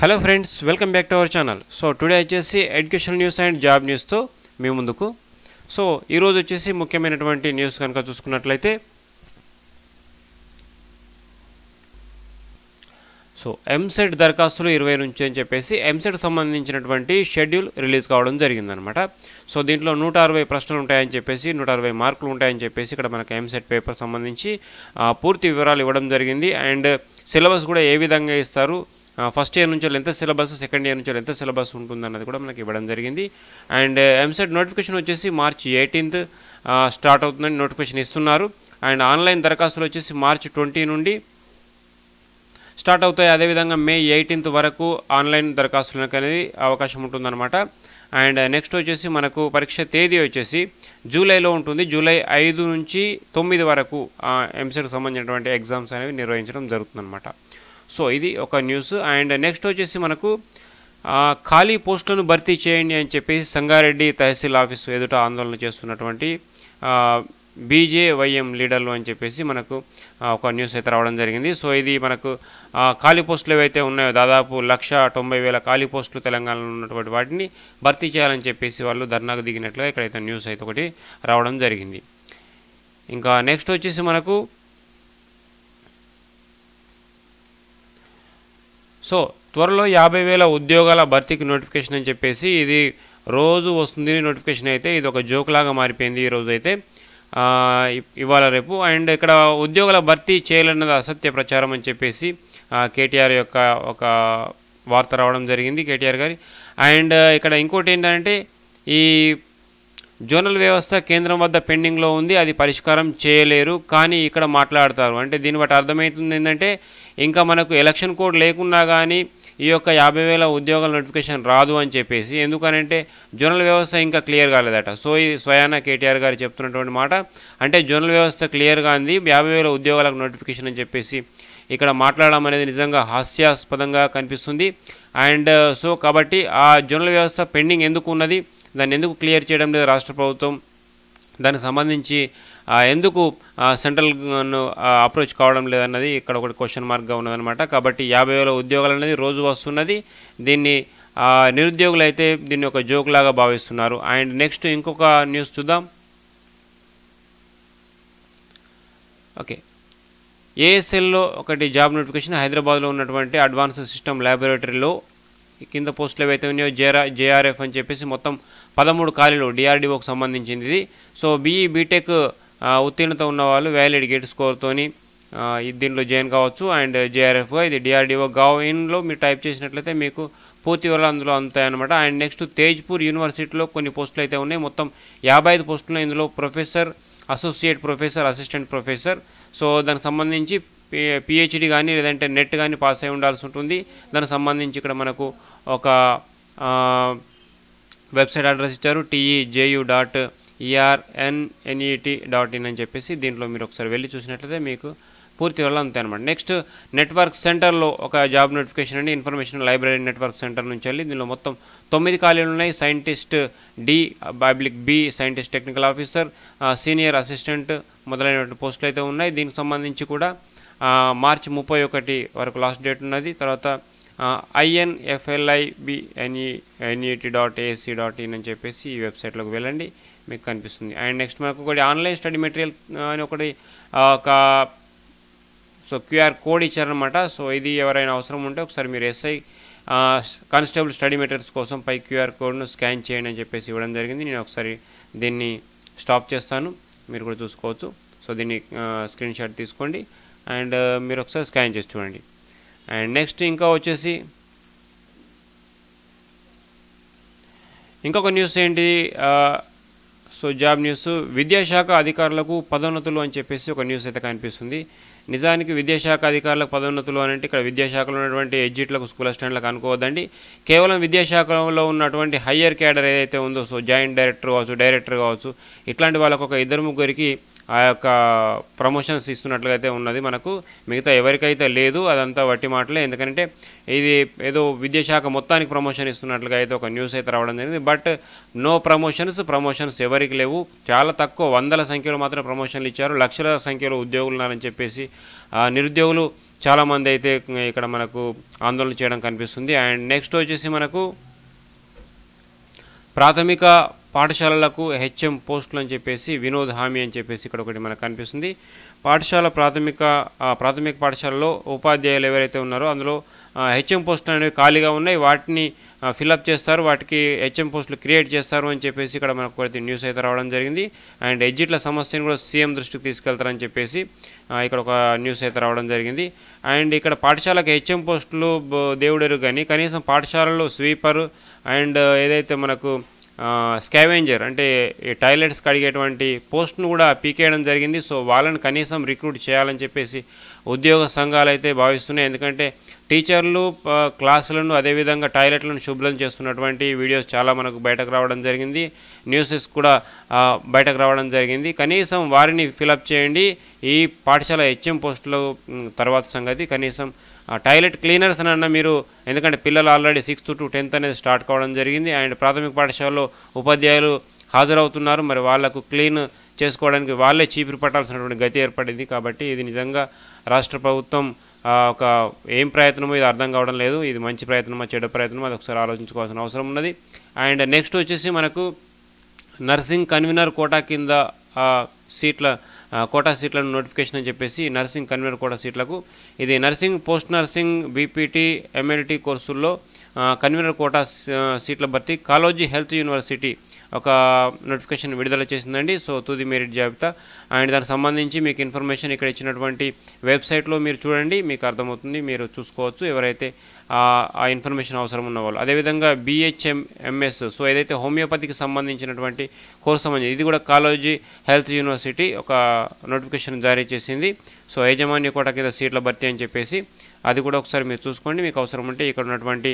hello friends welcome back to our channel so today వచ్చేసి education news and job న్యూస్తో మీ ముందుకు సో ఈరోజు వచ్చేసి ముఖ్యమైనటువంటి న్యూస్ కనుక చూసుకున్నట్లయితే సో ఎంసెట్ దరఖాస్తులు ఇరవై నుంచి అని చెప్పేసి ఎంసెట్ సంబంధించినటువంటి షెడ్యూల్ రిలీజ్ కావడం జరిగిందనమాట సో దీంట్లో నూట అరవై ప్రశ్నలు ఉంటాయని చెప్పేసి నూట అరవై మార్కులు ఉంటాయని చెప్పేసి ఇక్కడ మనకు ఎంసెట్ పేపర్ సంబంధించి పూర్తి వివరాలు ఇవ్వడం జరిగింది అండ్ సిలబస్ కూడా ఏ విధంగా ఇస్తారు ఫస్ట్ ఇయర్ నుంచి ఎంత సిలబస్ సెకండ్ ఇయర్ నుంచి ఎంత సిలబస్ ఉంటుందన్నది కూడా మనకి ఇవ్వడం జరిగింది అండ్ ఎంసెట్ నోటిఫికేషన్ వచ్చేసి మార్చి ఎయిటీన్త్ స్టార్ట్ అవుతుందని నోటిఫికేషన్ ఇస్తున్నారు అండ్ ఆన్లైన్ దరఖాస్తులు వచ్చేసి మార్చి ట్వంటీ నుండి స్టార్ట్ అవుతాయి అదేవిధంగా మే ఎయిటీన్త్ వరకు ఆన్లైన్ దరఖాస్తులకు అనేది అవకాశం ఉంటుందన్నమాట అండ్ నెక్స్ట్ uh, వచ్చేసి మనకు పరీక్ష తేదీ వచ్చేసి జూలైలో ఉంటుంది జూలై ఐదు నుంచి తొమ్మిది వరకు ఎంసెట్కి e సంబంధించినటువంటి ఎగ్జామ్స్ అనేవి నిర్వహించడం జరుగుతుందన్నమాట సో ఇది ఒక న్యూస్ అండ్ నెక్స్ట్ వచ్చేసి మనకు ఖాళీ పోస్టులను భర్తీ చేయండి అని చెప్పేసి సంగారెడ్డి తహసీల్ ఆఫీస్ ఎదుట ఆందోళన చేస్తున్నటువంటి బీజేవైఎం లీడర్లు అని చెప్పేసి మనకు ఒక న్యూస్ అయితే రావడం జరిగింది సో ఇది మనకు ఖాళీ పోస్టులు ఏవైతే ఉన్నాయో దాదాపు లక్ష తొంభై వేల ఖాళీ పోస్టులు తెలంగాణలో ఉన్నటువంటి వాటిని భర్తీ చేయాలని చెప్పేసి వాళ్ళు ధర్నాకు దిగినట్లుగా ఇక్కడైతే న్యూస్ అయితే ఒకటి రావడం జరిగింది ఇంకా నెక్స్ట్ వచ్చేసి మనకు సో త్వరలో యాభై వేల ఉద్యోగాల భర్తీకి నోటిఫికేషన్ అని చెప్పేసి ఇది రోజు వస్తుంది నోటిఫికేషన్ అయితే ఇది ఒక జోక్ లాగా మారిపోయింది ఈరోజు అయితే ఇవాళ రేపు అండ్ ఇక్కడ ఉద్యోగాల భర్తీ చేయాలన్నది అసత్య ప్రచారం అని చెప్పేసి కేటీఆర్ యొక్క ఒక వార్త రావడం జరిగింది కేటీఆర్ గారి అండ్ ఇక్కడ ఇంకోటి ఏంటంటే ఈ జోనల్ వ్యవస్థ కేంద్రం వద్ద పెండింగ్లో ఉంది అది పరిష్కారం చేయలేరు కానీ ఇక్కడ మాట్లాడతారు అంటే దీన్ని బట్టి అర్థమవుతుంది ఏంటంటే ఇంకా మనకు ఎలక్షన్ కోడ్ లేకున్నా కానీ ఈ యొక్క యాభై వేల ఉద్యోగాల నోటిఫికేషన్ రాదు అని చెప్పేసి ఎందుకనంటే జోనల్ వ్యవస్థ ఇంకా క్లియర్ కాలేదట సో ఈ స్వయాన కేటీఆర్ గారు చెప్తున్నటువంటి మాట అంటే జోనల్ వ్యవస్థ క్లియర్గా అంది యాభై వేల ఉద్యోగాలకు నోటిఫికేషన్ అని చెప్పేసి ఇక్కడ మాట్లాడడం అనేది నిజంగా హాస్యాస్పదంగా కనిపిస్తుంది అండ్ సో కాబట్టి ఆ జోనల్ వ్యవస్థ పెండింగ్ ఎందుకు ఉన్నది దాన్ని ఎందుకు క్లియర్ చేయడం లేదు రాష్ట్ర ప్రభుత్వం దానికి సంబంధించి ఎందుకు సెంట్రల్ అప్రోచ్ కావడం లేదన్నది ఇక్కడ ఒకటి క్వశ్చన్ మార్క్గా ఉన్నదనమాట కాబట్టి యాభై వేల ఉద్యోగాలు అనేది రోజు వస్తున్నది దీన్ని నిరుద్యోగులు అయితే దీన్ని ఒక జోక్ లాగా భావిస్తున్నారు అండ్ నెక్స్ట్ ఇంకొక న్యూస్ చూద్దాం ఓకే ఏఎస్ఎల్లో ఒకటి జాబ్ నోటిఫికేషన్ హైదరాబాద్లో ఉన్నటువంటి అడ్వాన్స్డ్ సిస్టమ్ ల్యాబొరేటరీలో కింద పోస్టులు ఏవైతే ఉన్నాయో జేఆర్ జేఆర్ఎఫ్ అని చెప్పేసి మొత్తం పదమూడు ఖాళీలు డిఆర్డిఓకి సంబంధించింది ఇది సో బీఈ బీటెక్ ఉత్తీర్ణత ఉన్న వాళ్ళు వ్యాలిడ్ గేట్ స్కోర్తోని దీనిలో జాయిన్ కావచ్చు అండ్ జేఆర్ఎఫ్ ఇది డిఆర్డిఓ గావ్ ఇన్లో మీరు టైప్ చేసినట్లయితే మీకు పూర్తి వివరాలు అందులో అందుతాయి అనమాట అండ్ నెక్స్ట్ తేజ్పూర్ యూనివర్సిటీలో కొన్ని పోస్టులు అయితే ఉన్నాయి మొత్తం యాభై ఐదు పోస్టులు ఇందులో professor associate professor assistant professor so దానికి సంబంధించి పిహెచ్డి కానీ లేదంటే నెట్ కానీ పాస్ అయి ఉండాల్సి ఉంటుంది దానికి సంబంధించి ఇక్కడ మనకు ఒక వెబ్సైట్ అడ్రస్ ఇచ్చారు T E J U dot E R N N E T e e dot in అని చెప్పేసి దీంట్లో మీరు ఒకసారి వెళ్ళి చూసినట్లయితే మీకు పూర్తి వల్ల అంతే అనమాట నెక్స్ట్ నెట్వర్క్ సెంటర్లో ఒక జాబ్ నోటిఫికేషన్ అండి ఇన్ఫర్మేషన్ లైబ్రరీ నెట్వర్క్ సెంటర్ నుంచి వెళ్ళి దీనిలో మొత్తం తొమ్మిది ఖాళీలు ఉన్నాయి scientist D public B scientist technical officer senior assistant మొదలైనటువంటి పోస్టులు అయితే ఉన్నాయి దీనికి సంబంధించి కూడా మార్చి ముప్పై ఒకటి వరకు లాస్ట్ డేట్ ఉన్నది తర్వాత INFLIBNET NET dot AC dot in అని చెప్పేసి ఈ వెబ్సైట్లోకి వెళ్ళండి మీకు కనిపిస్తుంది అండ్ నెక్స్ట్ మాకు ఒకటి ఆన్లైన్ స్టడీ మెటీరియల్ అని ఒకటి ఒక సో క్యూఆర్ కోడ్ ఇచ్చారనమాట సో ఇది ఎవరైనా అవసరం ఉంటే ఒకసారి మీరు ఎస్ఐ కానిస్టేబుల్ స్టడీ మెటీరియల్స్ కోసం పై క్యూఆర్ కోడ్ను స్కాన్ చేయండి అని చెప్పేసి ఇవ్వడం జరిగింది నేను ఒకసారి దీన్ని స్టాప్ చేస్తాను మీరు కూడా చూసుకోవచ్చు సో దీన్ని స్క్రీన్ షాట్ తీసుకోండి అండ్ uh, మీరు ఒకసారి స్కాన్ చేసి చూడండి అండ్ నెక్స్ట్ ఇంకా వచ్చేసి ఇంకొక న్యూస్ ఏంటి సో జాబ్ న్యూస్ విద్యాశాఖ అధికారులకు పదోన్నతులు అని చెప్పేసి ఒక న్యూస్ అయితే కనిపిస్తుంది నిజానికి విద్యాశాఖ అధికారులకు పదోన్నతులు అని అంటే ఇక్కడ విద్యాశాఖలో ఉన్నటువంటి ఎడ్జిట్లకు స్కూల్ అసిస్టెంట్లకు అనుకోవద్దండి కేవలం విద్యాశాఖలో ఉన్నటువంటి హయ్యర్ క్యాడర్ ఏదైతే ఉందో సో జాయింట్ డైరెక్టర్ కావచ్చు డైరెక్టర్ కావచ్చు ఇట్లాంటి వాళ్ళకు ఒక ఇద్దరు ముగ్గురికి ఆ యొక్క ప్రమోషన్స్ ఇస్తున్నట్లుగా అయితే ఉన్నది మనకు మిగతా ఎవరికైతే లేదు అదంతా వట్టి మాటలే ఎందుకంటే ఇది ఏదో విద్యాశాఖ మొత్తానికి ప్రమోషన్ ఇస్తున్నట్లుగా అయితే ఒక న్యూస్ అయితే రావడం జరిగింది బట్ నో ప్రమోషన్స్ ప్రమోషన్స్ ఎవరికి లేవు చాలా తక్కువ వందల సంఖ్యలో మాత్రం ప్రమోషన్లు ఇచ్చారు లక్షల సంఖ్యలో ఉద్యోగులు ఉన్నారని చెప్పేసి నిరుద్యోగులు చాలామంది అయితే ఇక్కడ మనకు ఆందోళన చేయడం కనిపిస్తుంది అండ్ నెక్స్ట్ వచ్చేసి మనకు ప్రాథమిక పాఠశాలలకు హెచ్ఎం పోస్టులు అని చెప్పేసి వినోద్ హామీ అని చెప్పేసి ఇక్కడ ఒకటి మనకు కనిపిస్తుంది పాఠశాల ప్రాథమిక ప్రాథమిక పాఠశాలలో ఉపాధ్యాయులు ఎవరైతే ఉన్నారో అందులో హెచ్ఎం పోస్టులు అనేవి ఖాళీగా ఉన్నాయి వాటిని ఫిలప్ చేస్తారు వాటికి హెచ్ఎం పోస్టులు క్రియేట్ చేస్తారు అని చెప్పేసి ఇక్కడ మనకు కొద్ది న్యూస్ అయితే రావడం జరిగింది అండ్ ఎగ్జిట్ల సమస్యను కూడా సీఎం దృష్టికి తీసుకెళ్తారని చెప్పేసి ఇక్కడ ఒక న్యూస్ అయితే రావడం జరిగింది అండ్ ఇక్కడ పాఠశాలకు హెచ్ఎం పోస్టులు దేవుడెరు కానీ కనీసం పాఠశాలలో స్వీపర్ అండ్ ఏదైతే మనకు స్కావెంజర్ అంటే టాయిలెట్స్ కడిగేటువంటి పోస్ట్ను కూడా పీకేయడం జరిగింది సో వాళ్ళని కనీసం రిక్రూట్ చేయాలని చెప్పేసి ఉద్యోగ సంఘాలు అయితే భావిస్తున్నాయి ఎందుకంటే టీచర్లు క్లాసులను అదేవిధంగా టాయిలెట్లను శుభ్రం చేస్తున్నటువంటి వీడియోస్ చాలా మనకు బయటకు రావడం జరిగింది న్యూసెస్ కూడా బయటకు రావడం జరిగింది కనీసం వారిని ఫిలప్ చేయండి ఈ పాఠశాల హెచ్ఎం పోస్టులు తర్వాత సంగతి కనీసం టాయిలెట్ క్లీనర్స్ అన్న మీరు ఎందుకంటే పిల్లలు ఆల్రెడీ సిక్స్త్ టు టెన్త్ అనేది స్టార్ట్ కావడం జరిగింది అండ్ ప్రాథమిక పాఠశాలలో ఉపాధ్యాయులు హాజరవుతున్నారు మరి వాళ్లకు క్లీన్ చేసుకోవడానికి వాళ్ళే చీపురు పట్టాల్సినటువంటి గతి ఏర్పడింది కాబట్టి ఇది నిజంగా రాష్ట్ర ప్రభుత్వం ఒక ఏం ప్రయత్నమో ఇది అర్థం కావడం లేదు ఇది మంచి ప్రయత్నమా చెడు ప్రయత్నమో అది ఒకసారి ఆలోచించుకోవాల్సిన అవసరం ఉన్నది అండ్ నెక్స్ట్ వచ్చేసి మనకు నర్సింగ్ కన్వీనర్ కోటా కింద సీట్ల కోటా సీట్లను నోటిఫికేషన్ అని చెప్పేసి నర్సింగ్ కన్వీనర్ కోటా సీట్లకు ఇది nursing post nursing B P T M L T కోర్సుల్లో కన్వీనర్ కోటా సీట్ల భర్తీ కాలోజీ హెల్త్ యూనివర్సిటీ ఒక నోటిఫికేషన్ విడుదల చేసిందండి సో తుది మెరిట్ జాబితా అండ్ దానికి సంబంధించి మీకు ఇన్ఫర్మేషన్ ఇక్కడ ఇచ్చినటువంటి వెబ్సైట్లో మీరు చూడండి మీకు అర్థమవుతుంది మీరు చూసుకోవచ్చు ఎవరైతే ఆ ఇన్ఫర్మేషన్ అవసరం ఉన్న వాళ్ళు అదేవిధంగా బిహెచ్ఎం ఎంఎస్ సో ఏదైతే హోమియోపతికి సంబంధించినటువంటి కోర్స్ సంబంధించి ఇది కూడా కాలేజీ హెల్త్ యూనివర్సిటీ ఒక నోటిఫికేషన్ జారీ చేసింది సో యజమాన్య కోట కింద సీట్ల భర్తీ అని చెప్పేసి అది కూడా ఒకసారి మీరు చూసుకోండి మీకు అవసరం ఉంటే ఇక్కడ ఉన్నటువంటి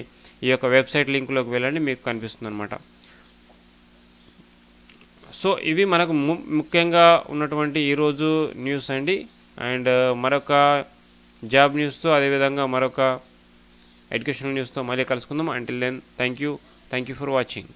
ఈ యొక్క వెబ్సైట్ లింక్లోకి వెళ్ళండి మీకు కనిపిస్తుంది అనమాట సో ఇవి మనకు ముఖ్యంగా ఉన్నటువంటి ఈరోజు న్యూస్ అండి అండ్ uh, మరొక జాబ్ న్యూస్తో అదేవిధంగా మరొక ఎడ్యుకేషనల్ న్యూస్తో మళ్ళీ కలుసుకుందాం until then thank you thank you for watching